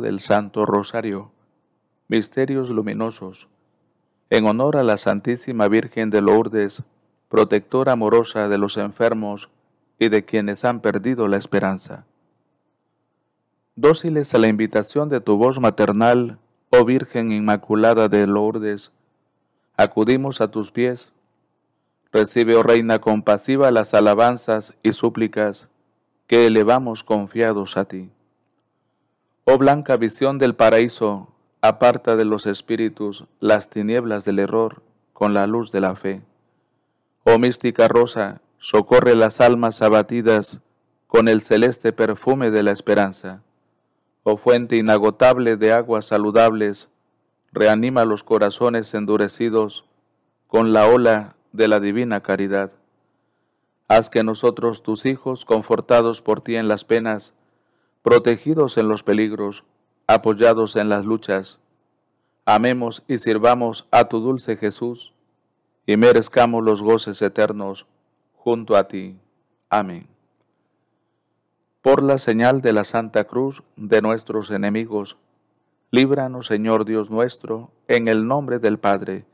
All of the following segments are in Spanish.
del Santo Rosario. Misterios luminosos. En honor a la Santísima Virgen de Lourdes, protectora amorosa de los enfermos y de quienes han perdido la esperanza. Dóciles a la invitación de tu voz maternal, oh Virgen Inmaculada de Lourdes, acudimos a tus pies. Recibe, oh Reina compasiva, las alabanzas y súplicas que elevamos confiados a ti. Oh blanca visión del paraíso, aparta de los espíritus las tinieblas del error con la luz de la fe. Oh mística rosa, socorre las almas abatidas con el celeste perfume de la esperanza. Oh fuente inagotable de aguas saludables, reanima los corazones endurecidos con la ola de la divina caridad. Haz que nosotros, tus hijos, confortados por ti en las penas, protegidos en los peligros, apoyados en las luchas. Amemos y sirvamos a tu dulce Jesús y merezcamos los goces eternos junto a ti. Amén. Por la señal de la Santa Cruz de nuestros enemigos, líbranos Señor Dios nuestro, en el nombre del Padre,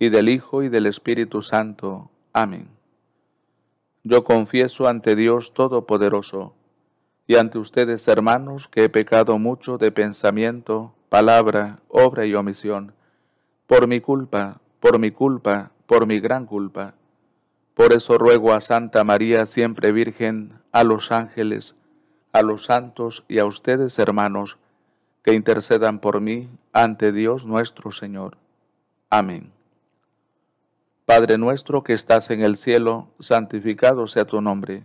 y del Hijo y del Espíritu Santo. Amén. Yo confieso ante Dios Todopoderoso, y ante ustedes, hermanos, que he pecado mucho de pensamiento, palabra, obra y omisión, por mi culpa, por mi culpa, por mi gran culpa. Por eso ruego a Santa María, siempre Virgen, a los ángeles, a los santos y a ustedes, hermanos, que intercedan por mí ante Dios nuestro Señor. Amén. Padre nuestro que estás en el cielo, santificado sea tu nombre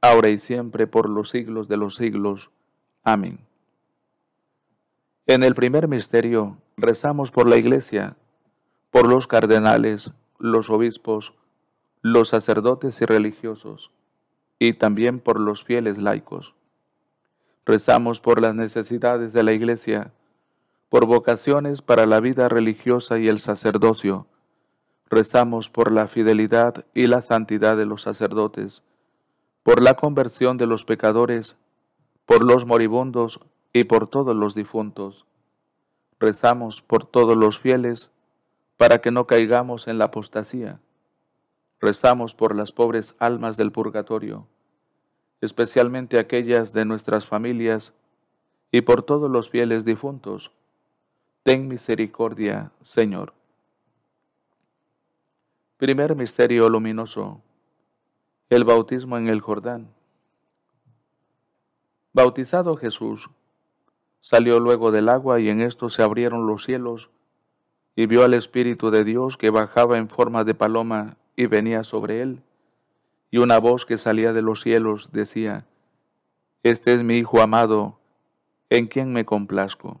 ahora y siempre, por los siglos de los siglos. Amén. En el primer misterio rezamos por la Iglesia, por los cardenales, los obispos, los sacerdotes y religiosos, y también por los fieles laicos. Rezamos por las necesidades de la Iglesia, por vocaciones para la vida religiosa y el sacerdocio. Rezamos por la fidelidad y la santidad de los sacerdotes, por la conversión de los pecadores, por los moribundos y por todos los difuntos. Rezamos por todos los fieles, para que no caigamos en la apostasía. Rezamos por las pobres almas del purgatorio, especialmente aquellas de nuestras familias, y por todos los fieles difuntos. Ten misericordia, Señor. Primer misterio luminoso el bautismo en el Jordán. Bautizado Jesús, salió luego del agua y en esto se abrieron los cielos y vio al Espíritu de Dios que bajaba en forma de paloma y venía sobre él. Y una voz que salía de los cielos decía, Este es mi Hijo amado, en quien me complazco.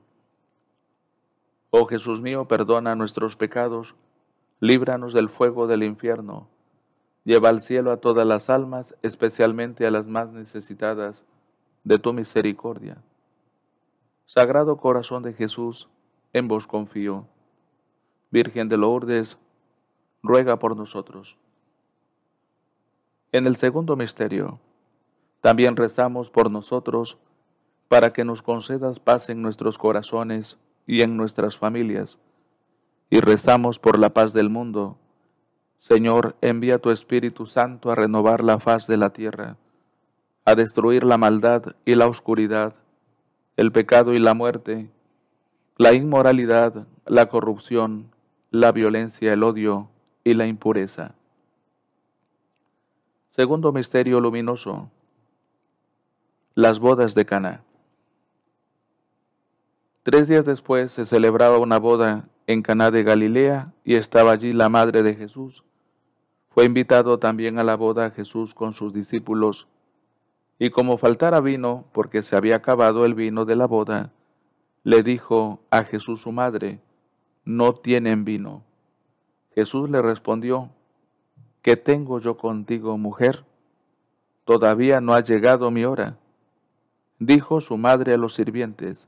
Oh Jesús mío, perdona nuestros pecados, líbranos del fuego del infierno, lleva al cielo a todas las almas, especialmente a las más necesitadas de tu misericordia. Sagrado Corazón de Jesús, en vos confío. Virgen de Lourdes, ruega por nosotros. En el segundo misterio, también rezamos por nosotros, para que nos concedas paz en nuestros corazones y en nuestras familias. Y rezamos por la paz del mundo. Señor, envía tu Espíritu Santo a renovar la faz de la tierra, a destruir la maldad y la oscuridad, el pecado y la muerte, la inmoralidad, la corrupción, la violencia, el odio y la impureza. Segundo misterio luminoso. Las bodas de Cana. Tres días después se celebraba una boda en Caná de Galilea y estaba allí la madre de Jesús. Fue invitado también a la boda Jesús con sus discípulos. Y como faltara vino, porque se había acabado el vino de la boda, le dijo a Jesús su madre, no tienen vino. Jesús le respondió, ¿qué tengo yo contigo, mujer? Todavía no ha llegado mi hora. Dijo su madre a los sirvientes,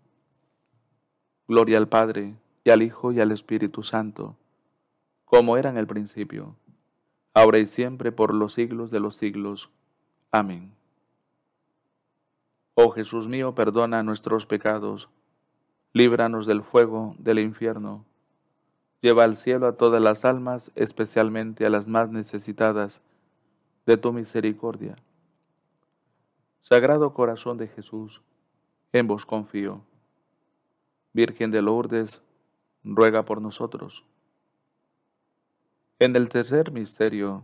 Gloria al Padre, y al Hijo, y al Espíritu Santo, como era en el principio, ahora y siempre, por los siglos de los siglos. Amén. Oh Jesús mío, perdona nuestros pecados, líbranos del fuego del infierno, lleva al cielo a todas las almas, especialmente a las más necesitadas de tu misericordia. Sagrado corazón de Jesús, en vos confío. Virgen de Lourdes, ruega por nosotros. En el tercer misterio,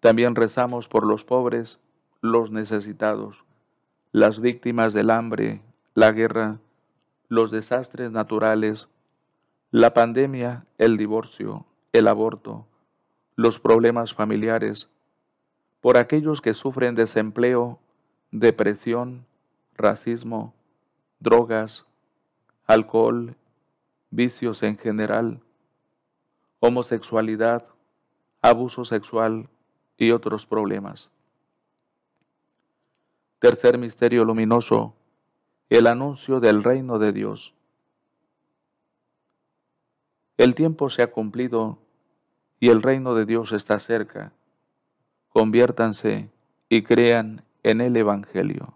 también rezamos por los pobres, los necesitados, las víctimas del hambre, la guerra, los desastres naturales, la pandemia, el divorcio, el aborto, los problemas familiares, por aquellos que sufren desempleo, depresión, racismo, drogas, alcohol, vicios en general, homosexualidad, abuso sexual y otros problemas. Tercer misterio luminoso, el anuncio del reino de Dios. El tiempo se ha cumplido y el reino de Dios está cerca. Conviértanse y crean en el Evangelio.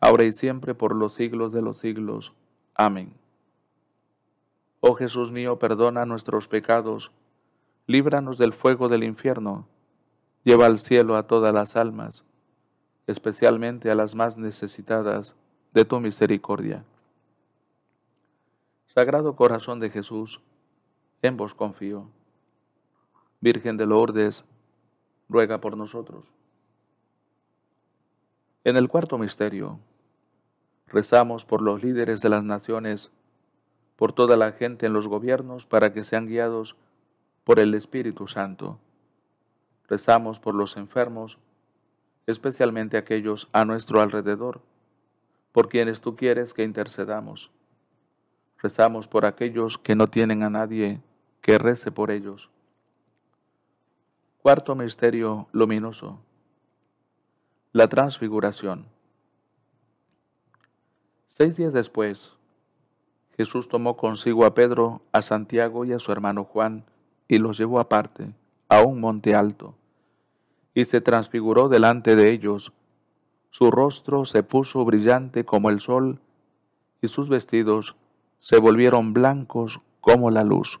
ahora y siempre, por los siglos de los siglos. Amén. Oh Jesús mío, perdona nuestros pecados, líbranos del fuego del infierno, lleva al cielo a todas las almas, especialmente a las más necesitadas de tu misericordia. Sagrado Corazón de Jesús, en vos confío. Virgen de Lourdes, ruega por nosotros. En el cuarto misterio, rezamos por los líderes de las naciones, por toda la gente en los gobiernos, para que sean guiados por el Espíritu Santo. Rezamos por los enfermos, especialmente aquellos a nuestro alrededor, por quienes tú quieres que intercedamos. Rezamos por aquellos que no tienen a nadie que rece por ellos. Cuarto misterio luminoso la transfiguración. Seis días después, Jesús tomó consigo a Pedro, a Santiago y a su hermano Juan, y los llevó aparte, a un monte alto, y se transfiguró delante de ellos. Su rostro se puso brillante como el sol, y sus vestidos se volvieron blancos como la luz.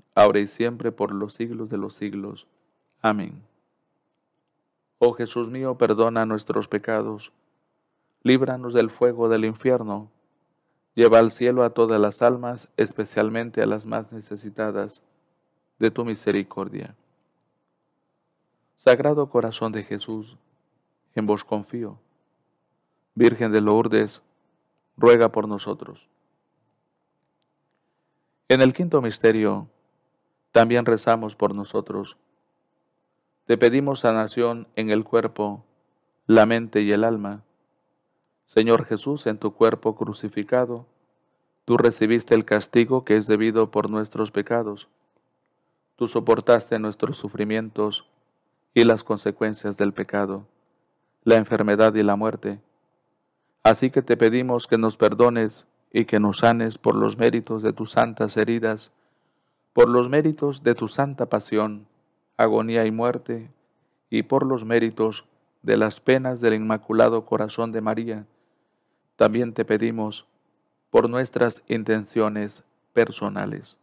ahora y siempre, por los siglos de los siglos. Amén. Oh Jesús mío, perdona nuestros pecados, líbranos del fuego del infierno, lleva al cielo a todas las almas, especialmente a las más necesitadas de tu misericordia. Sagrado Corazón de Jesús, en vos confío. Virgen de Lourdes, ruega por nosotros. En el quinto misterio, también rezamos por nosotros. Te pedimos sanación en el cuerpo, la mente y el alma. Señor Jesús, en tu cuerpo crucificado, tú recibiste el castigo que es debido por nuestros pecados. Tú soportaste nuestros sufrimientos y las consecuencias del pecado, la enfermedad y la muerte. Así que te pedimos que nos perdones y que nos sanes por los méritos de tus santas heridas por los méritos de tu santa pasión, agonía y muerte, y por los méritos de las penas del Inmaculado Corazón de María, también te pedimos por nuestras intenciones personales.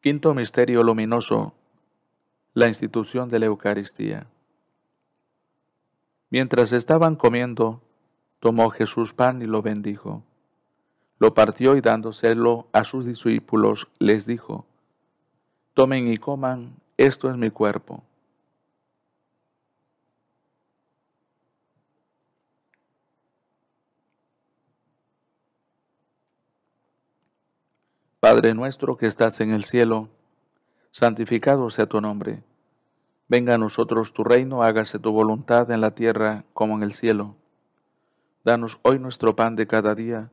Quinto misterio luminoso, la institución de la Eucaristía. Mientras estaban comiendo, tomó Jesús pan y lo bendijo lo partió y dándoselo a sus discípulos les dijo, tomen y coman, esto es mi cuerpo. Padre nuestro que estás en el cielo, santificado sea tu nombre. Venga a nosotros tu reino, hágase tu voluntad en la tierra como en el cielo. Danos hoy nuestro pan de cada día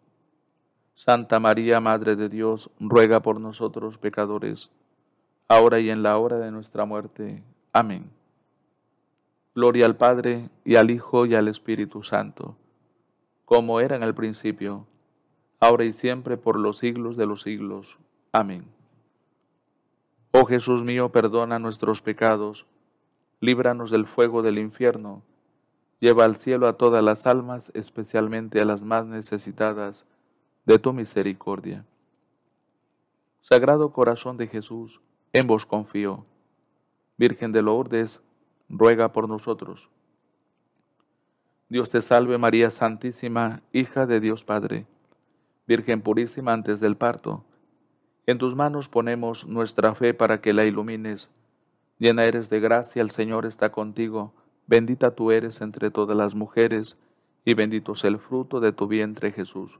Santa María, Madre de Dios, ruega por nosotros pecadores, ahora y en la hora de nuestra muerte. Amén. Gloria al Padre, y al Hijo, y al Espíritu Santo, como era en el principio, ahora y siempre, por los siglos de los siglos. Amén. Oh Jesús mío, perdona nuestros pecados, líbranos del fuego del infierno, lleva al cielo a todas las almas, especialmente a las más necesitadas, de tu misericordia. Sagrado Corazón de Jesús, en vos confío. Virgen de Lourdes, ruega por nosotros. Dios te salve María Santísima, hija de Dios Padre, Virgen purísima antes del parto. En tus manos ponemos nuestra fe para que la ilumines. Llena eres de gracia, el Señor está contigo. Bendita tú eres entre todas las mujeres, y bendito es el fruto de tu vientre Jesús.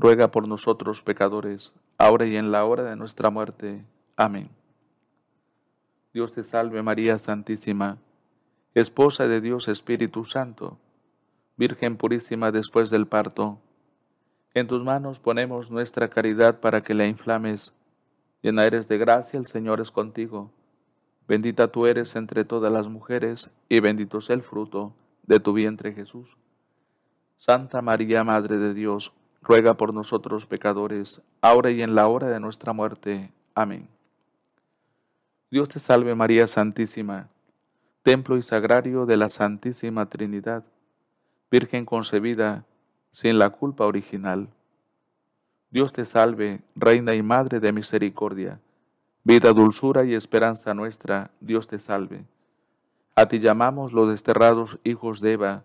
ruega por nosotros pecadores, ahora y en la hora de nuestra muerte. Amén. Dios te salve María Santísima, Esposa de Dios Espíritu Santo, Virgen purísima después del parto. En tus manos ponemos nuestra caridad para que la inflames. Llena eres de gracia, el Señor es contigo. Bendita tú eres entre todas las mujeres, y bendito es el fruto de tu vientre Jesús. Santa María, Madre de Dios, ruega por nosotros pecadores, ahora y en la hora de nuestra muerte. Amén. Dios te salve María Santísima, templo y sagrario de la Santísima Trinidad, Virgen concebida sin la culpa original. Dios te salve, Reina y Madre de Misericordia, vida, dulzura y esperanza nuestra, Dios te salve. A ti llamamos los desterrados hijos de Eva,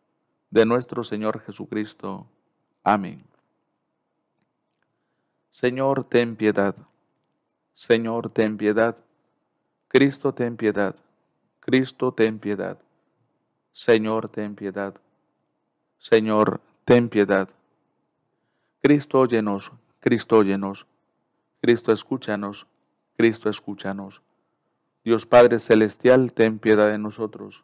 de nuestro Señor Jesucristo. Amén. Señor, ten piedad. Señor, ten piedad. Cristo, ten piedad. Cristo, ten piedad. Señor, ten piedad. Señor, ten piedad. Cristo, óyenos. Cristo, óyenos. Cristo, escúchanos. Cristo, escúchanos. Dios Padre Celestial, ten piedad de nosotros.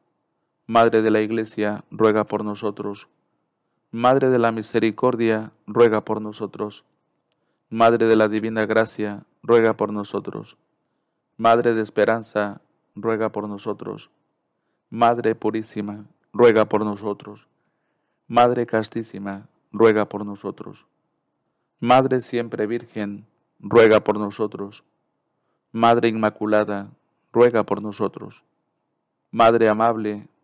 Madre de la Iglesia, ruega por nosotros. Madre de la Misericordia, ruega por nosotros. Madre de la Divina Gracia, ruega por nosotros. Madre de Esperanza, ruega por nosotros. Madre Purísima, ruega por nosotros. Madre Castísima, ruega por nosotros. Madre Siempre Virgen, ruega por nosotros. Madre Inmaculada, ruega por nosotros. Madre Amable,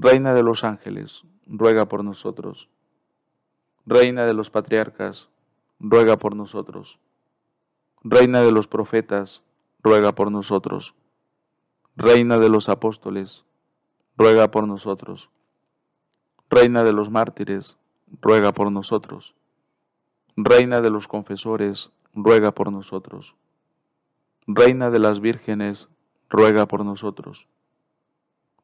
Reina de los ángeles, ruega por nosotros. Reina de los patriarcas, ruega por nosotros. Reina de los profetas, ruega por nosotros. Reina de los apóstoles, ruega por nosotros. Reina de los mártires, ruega por nosotros. Reina de los confesores, ruega por nosotros. Reina de las vírgenes, ruega por nosotros.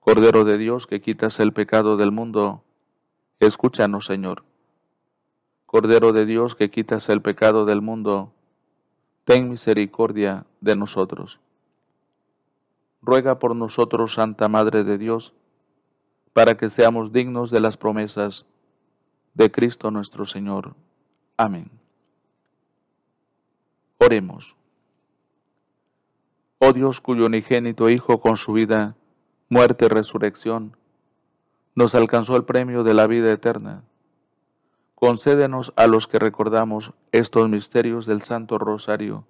Cordero de Dios que quitas el pecado del mundo, escúchanos Señor. Cordero de Dios que quitas el pecado del mundo, ten misericordia de nosotros. Ruega por nosotros, Santa Madre de Dios, para que seamos dignos de las promesas de Cristo nuestro Señor. Amén. Oremos. Oh Dios, cuyo unigénito Hijo con su vida muerte y resurrección, nos alcanzó el premio de la vida eterna. Concédenos a los que recordamos estos misterios del Santo Rosario,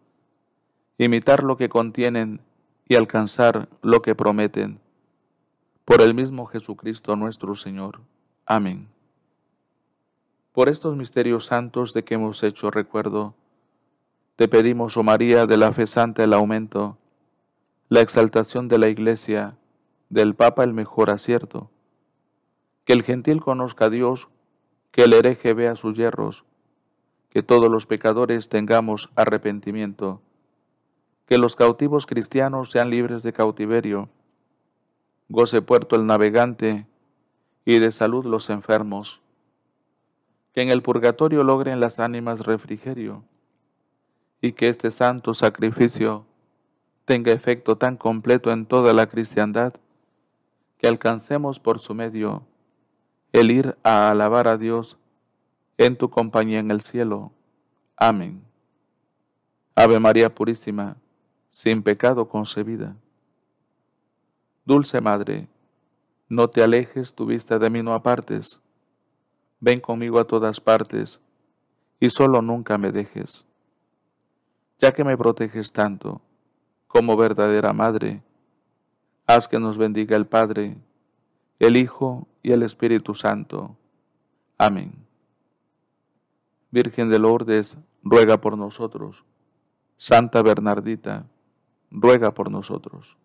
imitar lo que contienen y alcanzar lo que prometen. Por el mismo Jesucristo nuestro Señor. Amén. Por estos misterios santos de que hemos hecho recuerdo, te pedimos, oh María, de la fe santa el aumento, la exaltación de la Iglesia, del Papa el mejor acierto. Que el gentil conozca a Dios, que el hereje vea sus hierros, que todos los pecadores tengamos arrepentimiento, que los cautivos cristianos sean libres de cautiverio, goce puerto el navegante y de salud los enfermos, que en el purgatorio logren las ánimas refrigerio y que este santo sacrificio tenga efecto tan completo en toda la cristiandad que alcancemos por su medio el ir a alabar a Dios en tu compañía en el cielo. Amén. Ave María Purísima, sin pecado concebida. Dulce Madre, no te alejes, tu vista de mí no apartes. Ven conmigo a todas partes y solo nunca me dejes. Ya que me proteges tanto, como verdadera madre, Haz que nos bendiga el Padre, el Hijo y el Espíritu Santo. Amén. Virgen de Lourdes, ruega por nosotros. Santa Bernardita, ruega por nosotros.